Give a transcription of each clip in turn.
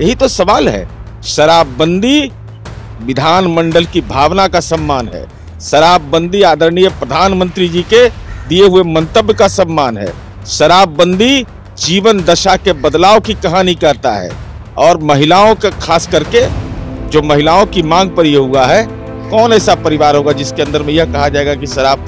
यही तो सवाल है शराबबंदी विधानमंडल की भावना का सम्मान है शराबबंदी आदरणीय प्रधानमंत्री जी के दिए हुए मंतव्य का सम्मान है शराबबंदी जीवन दशा के बदलाव की कहानी करता है और महिलाओं का खास करके जो महिलाओं की मांग पर यह हुआ है कौन ऐसा परिवार होगा जिसके अंदर में यह कहा जाएगा कि शराब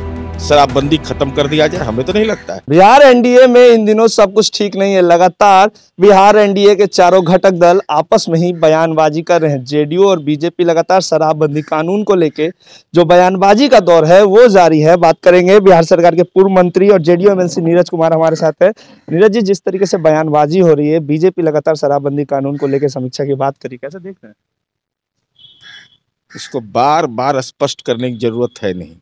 शराबबंदी खत्म कर दिया जाए हमें तो नहीं लगता है बिहार एनडीए में इन दिनों सब कुछ ठीक नहीं है लगातार बिहार एनडीए के चारों घटक दल आपस में ही बयानबाजी कर रहे हैं जेडीयू और बीजेपी लगातार शराबबंदी कानून को लेके जो बयानबाजी का दौर है वो जारी है बात करेंगे बिहार सरकार के पूर्व मंत्री और जेडीयू एमएलसी नीरज कुमार हमारे साथ है नीरज जी जिस तरीके से बयानबाजी हो रही है बीजेपी लगातार शराबबंदी कानून को लेकर समीक्षा की बात करी कैसे देख रहे हैं इसको बार बार स्पष्ट करने की जरूरत है नहीं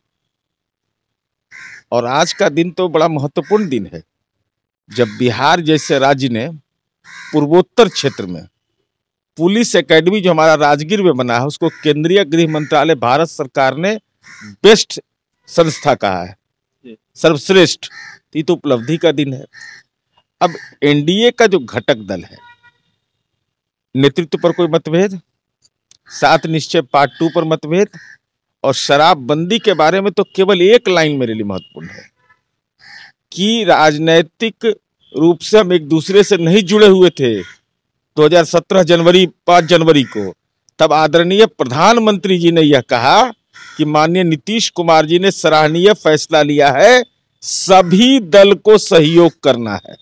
और आज का दिन तो बड़ा महत्वपूर्ण दिन है जब बिहार जैसे राज्य ने पूर्वोत्तर क्षेत्र में पुलिस एकेडमी जो हमारा राजगीर में बना है उसको केंद्रीय गृह मंत्रालय भारत सरकार ने बेस्ट संस्था कहा है सर्वश्रेष्ठ ये तो उपलब्धि का दिन है अब एनडीए का जो घटक दल है नेतृत्व पर कोई मतभेद सात निश्चय पार्ट टू पर मतभेद और शराबबंदी के बारे में तो केवल एक लाइन मेरे लिए महत्वपूर्ण है कि राजनैतिक रूप से हम एक दूसरे से नहीं जुड़े हुए थे 2017 जनवरी 5 जनवरी को तब आदरणीय प्रधानमंत्री जी ने यह कहा कि माननीय नीतीश कुमार जी ने सराहनीय फैसला लिया है सभी दल को सहयोग करना है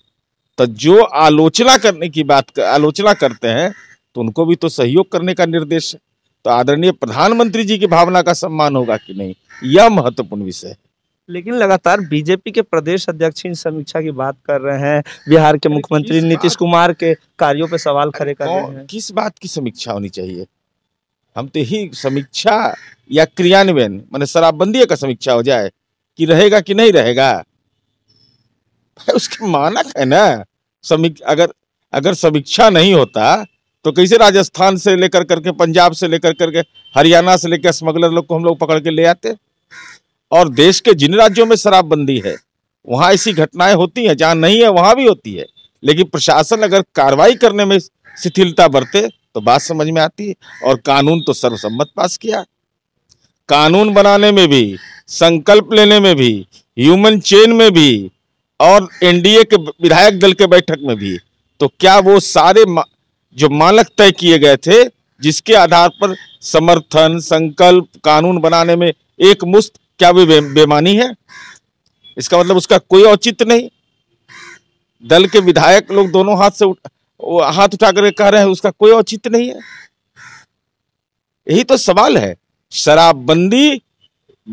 तो जो आलोचना करने की बात कर, आलोचना करते हैं तो उनको भी तो सहयोग करने का निर्देश है तो आदरणीय प्रधानमंत्री जी की भावना का सम्मान होगा कि नहीं यह महत्वपूर्ण विषय है लेकिन लगातार बीजेपी के प्रदेश अध्यक्ष इन समीक्षा की बात कर रहे हैं बिहार के मुख्यमंत्री नीतीश कुमार के कार्यों पर सवाल खड़े कर रहे हैं किस बात की समीक्षा होनी चाहिए हम तो ही समीक्षा या क्रियान्वयन मान शराबबंदी का समीक्षा हो जाए कि रहेगा कि नहीं रहेगा भाई उसके मानक है ना समीक्षा अगर अगर समीक्षा नहीं होता तो कैसे राजस्थान से लेकर करके पंजाब से लेकर करके हरियाणा से लेकर स्मगलर लोग को हम लोग पकड़ के ले आते और देश के जिन राज्यों में शराबबंदी है वहाँ ऐसी घटनाएं होती हैं जहाँ नहीं है वहाँ भी होती है लेकिन प्रशासन अगर कार्रवाई करने में शिथिलता बरते तो बात समझ में आती है और कानून तो सर्वसम्मत पास किया कानून बनाने में भी संकल्प लेने में भी ह्यूमन चेन में भी और एनडीए के विधायक दल के बैठक में भी तो क्या वो सारे जो मानक तय किए गए थे जिसके आधार पर समर्थन संकल्प कानून बनाने में एक मुस्त क्या वे बेमानी है इसका मतलब उसका कोई औचित्य नहीं दल के विधायक लोग दोनों हाथ से उठ, हाथ उठाकर कह रहे हैं उसका कोई औचित्य नहीं है यही तो सवाल है शराबबंदी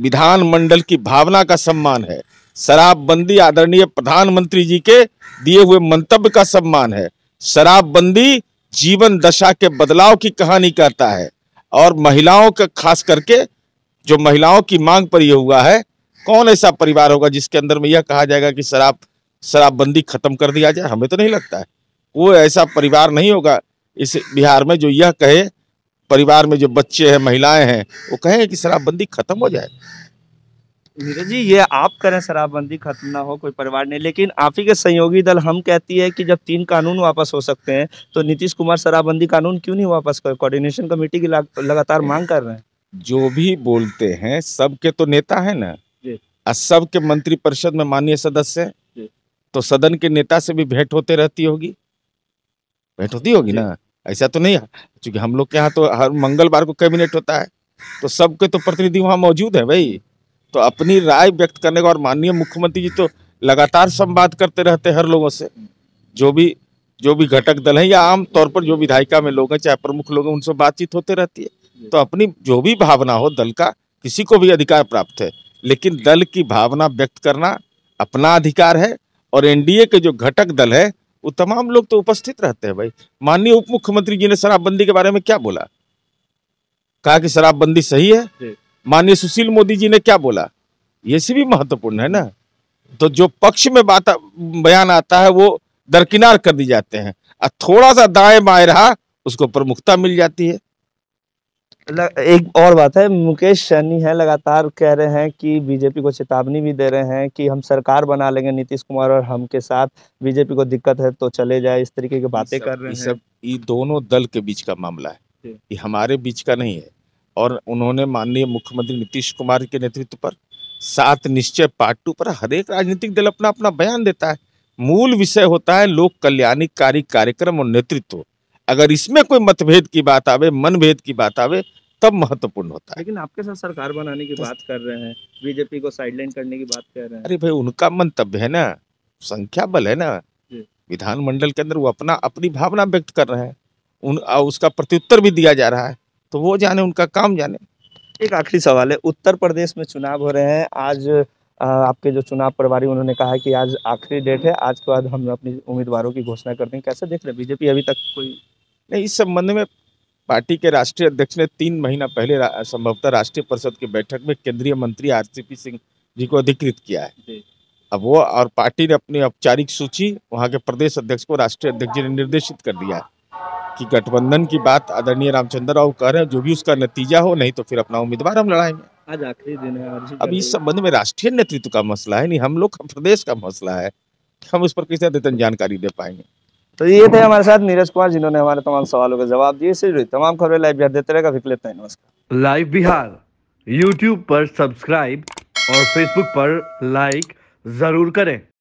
विधानमंडल की भावना का सम्मान है शराबबंदी आदरणीय प्रधानमंत्री जी के दिए हुए मंतव्य का सम्मान है शराबबंदी जीवन दशा के बदलाव की कहानी कहता है और महिलाओं का खास करके जो महिलाओं की मांग पर यह हुआ है कौन ऐसा परिवार होगा जिसके अंदर में यह कहा जाएगा कि शराब शराबबंदी खत्म कर दिया जाए हमें तो नहीं लगता है वो ऐसा परिवार नहीं होगा इस बिहार में जो यह कहे परिवार में जो बच्चे हैं महिलाएं हैं वो कहें कि शराबबंदी खत्म हो जाए नीरज जी ये आप करें शराबबंदी खत्म ना हो कोई परिवार नहीं लेकिन आप ही के सहयोगी दल हम कहती है कि जब तीन कानून वापस हो सकते हैं तो नीतीश कुमार शराबबंदी कानून क्यों नहीं वापस कर कोऑर्डिनेशन कमेटी की लगातार मांग कर रहे हैं जो भी बोलते हैं सबके तो नेता है ना और सबके मंत्री परिषद में माननीय सदस्य तो सदन के नेता से भी भेंट होते रहती होगी भेंट होती होगी ना ऐसा तो नहीं है चूँकि हम लोग के यहाँ तो हर मंगलवार को कैबिनेट होता है तो सबके तो प्रतिनिधि वहाँ मौजूद है भाई तो अपनी राय व्यक्त करने का और माननीय मुख्यमंत्री जी तो लगातार संवाद करते रहते हर लोगों से जो भी जो भी घटक दल है या आम तौर पर जो विधायिका में लोग हैं चाहे प्रमुख लोग हैं उनसे बातचीत होते रहती है तो अपनी जो भी भावना हो दल का किसी को भी अधिकार प्राप्त है लेकिन दल की भावना व्यक्त करना अपना अधिकार है और एनडीए के जो घटक दल है वो तमाम लोग तो उपस्थित रहते हैं भाई माननीय उप मुख्यमंत्री जी ने शराबबंदी के बारे में क्या बोला कहा कि शराबबंदी सही है माननीय सुशील मोदी जी ने क्या बोला ये से भी महत्वपूर्ण है ना तो जो पक्ष में बात बयान आता है वो दरकिनार कर दी जाते हैं और थोड़ा सा दाएं बाएं रहा उसको प्रमुखता मिल जाती है एक और बात है मुकेश सैनी है लगातार कह रहे हैं कि बीजेपी को चेतावनी भी दे रहे हैं कि हम सरकार बना लेंगे नीतीश कुमार और हम के साथ बीजेपी को दिक्कत है तो चले जाए इस तरीके की बातें कर रहे हैं सब ये दोनों दल के बीच का मामला है ये हमारे बीच का नहीं है और उन्होंने माननीय मुख्यमंत्री नीतीश कुमार के नेतृत्व पर सात निश्चय पार्ट टू पर हरेक राजनीतिक दल अपना अपना बयान देता है मूल विषय होता है लोक कल्याणकारी कार्यक्रम और नेतृत्व अगर इसमें कोई मतभेद की बात आवे मनभेद की बात आवे तब महत्वपूर्ण होता है लेकिन आपके साथ सरकार बनाने की तो बात कर रहे हैं बीजेपी को साइडलाइन करने की बात कर रहे हैं अरे भाई उनका मंतव्य है ना संख्या बल है ना विधानमंडल के अंदर वो अपना अपनी भावना व्यक्त कर रहे हैं उन उसका प्रत्युत्तर भी दिया जा रहा है तो वो जाने उनका काम जाने एक आखिरी सवाल है उत्तर प्रदेश में चुनाव हो रहे हैं आज आपके जो चुनाव प्रभारी उन्होंने कहा कि आज आखिरी डेट है आज के बाद हम अपनी उम्मीदवारों की घोषणा कर देंगे कैसे देख रहे हैं बीजेपी अभी तक कोई नहीं इस संबंध में पार्टी के राष्ट्रीय अध्यक्ष ने तीन महीना पहले रा, संभवतः राष्ट्रीय परिषद की बैठक में केंद्रीय मंत्री आर सिंह जी को अधिकृत किया है अब वो और पार्टी ने अपनी औपचारिक सूची वहाँ के प्रदेश अध्यक्ष को राष्ट्रीय अध्यक्ष जी ने निर्देशित कर दिया है कि गठबंधन की बात आदरणीय रामचंद्र राव कह रहे हैं जो भी उसका नतीजा हो नहीं तो फिर अपना उम्मीदवार हम लड़ाएंगे आज आखिरी दिन है अभी इस संबंध में राष्ट्रीय नेतृत्व का मसला है नहीं हम लोग का प्रदेश का मसला है हम उस पर किसी अद्यतन जानकारी दे पाएंगे तो ये थे हमारे साथ नीरज कुमार जिन्होंने हमारे तमाम सवालों के जवाब दिए इससे जुड़ी तमाम खबरें लाइव बिहार देते रहेगा फिर लेते हैं नमस्कार लाइव बिहार यूट्यूब पर सब्सक्राइब और फेसबुक पर लाइक जरूर करें